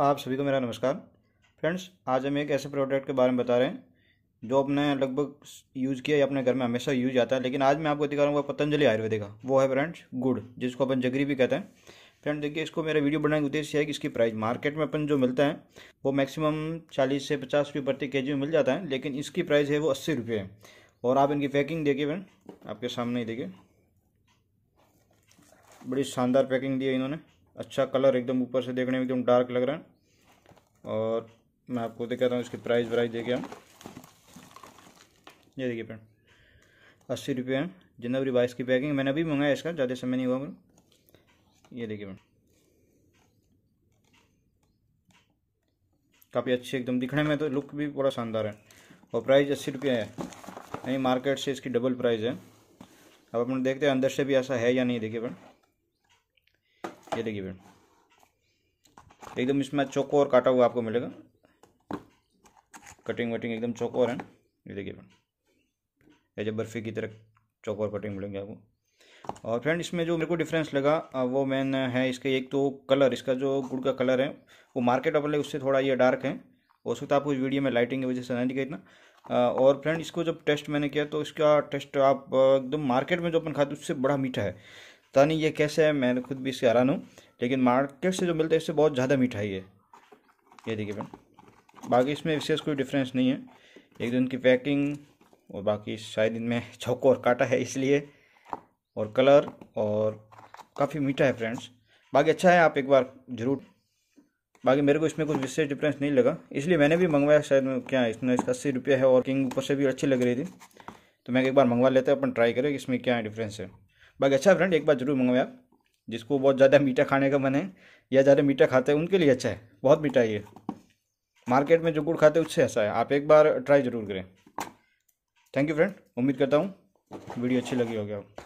आप सभी को मेरा नमस्कार फ्रेंड्स आज हम एक ऐसे प्रोडक्ट के बारे में बता रहे हैं जो अपने लगभग यूज़ किया या अपने घर में हमेशा यूज आता है लेकिन आज मैं आपको दिखा रहा हूँ पतंजलि आयुर्वेदिक का वो है फ्रेंड्स गुड़ जिसको अपन जगरी भी कहते हैं फ्रेंड देखिए इसको मेरा वीडियो बनाने का उद्देश्य है कि इसकी प्राइस मार्केट में अपन जो मिलता है वो मैक्सिमम चालीस से पचास रुपये प्रति के जी में मिल जाता है लेकिन इसकी प्राइस है वो अस्सी रुपये है और आप इनकी पैकिंग देखिए फ्रेंड आपके सामने ही देखिए बड़ी शानदार पैकिंग दी है इन्होंने अच्छा कलर एकदम ऊपर से देखने में एकदम डार्क लग रहा है और मैं आपको दिखाता हूँ इसकी प्राइस वाइज देखिए हम ये देखिए फ्रेंड अस्सी रुपये है जनवरी बाईस की पैकिंग मैंने अभी मंगाया इसका ज़्यादा समय नहीं हुआ मैं ये देखिए फ्रेंड काफ़ी अच्छी एकदम दिखने में तो लुक भी बड़ा शानदार है और प्राइस अस्सी रुपये है यानी मार्केट से इसकी डबल प्राइस है अब अपन देखते हैं अंदर से भी ऐसा है या नहीं देखिए फ्रेंड ये देखिए फ्रेंड एकदम इसमें चौको और काटा हुआ आपको मिलेगा कटिंग वटिंग एकदम चौकोर है ये देखिए फ्रेंड ये जब बर्फ़ी की तरह चौकोर कटिंग मिलेंगे आपको और फ्रेंड इसमें जो मेरे को डिफरेंस लगा वो मेन है इसके एक तो कलर इसका जो गुड़ का कलर है वो मार्केट अपन है उससे थोड़ा ये डार्क है हो सकता है आपको इस वीडियो में लाइटिंग की वजह से नहीं दिखा इतना और फ्रेंड इसको जब टेस्ट मैंने किया तो इसका टेस्ट आप एकदम मार्केट में जो अपन खाते उससे बड़ा मीठा है पता नहीं ये कैसे है मैंने खुद भी इससे हैरान हूँ लेकिन मार्केट से जो मिलता है इससे बहुत ज़्यादा मीठा है ये ये देखिए फ्रेंड बाकी इसमें विशेष कोई डिफरेंस नहीं है एक दिन की पैकिंग और बाकी शायद इनमें चौको और काटा है इसलिए और कलर और काफ़ी मीठा है फ्रेंड्स बाकी अच्छा है आप एक बार ज़रूर बाकी मेरे को इसमें कुछ विशेष डिफरेंस नहीं लगा इसलिए मैंने भी मंगवाया शायद क्या इसमें इसका अस्सी रुपये है और किंग ऊपर से भी अच्छी लग रही थी तो मैं एक बार मंगवा लेते हैं अपन ट्राई करें कि इसमें क्या डिफरेंस है बाकी अच्छा फ्रेंड एक बार जरूर मंगवाएं आप जिसको बहुत ज़्यादा मीठा खाने का मन है या ज़्यादा मीठा खाते हैं उनके लिए अच्छा है बहुत मीठा है ये मार्केट में जो गुड़ खाते हैं उससे ऐसा अच्छा है आप एक बार ट्राई ज़रूर करें थैंक यू फ्रेंड उम्मीद करता हूँ वीडियो अच्छी लगी होगी आपको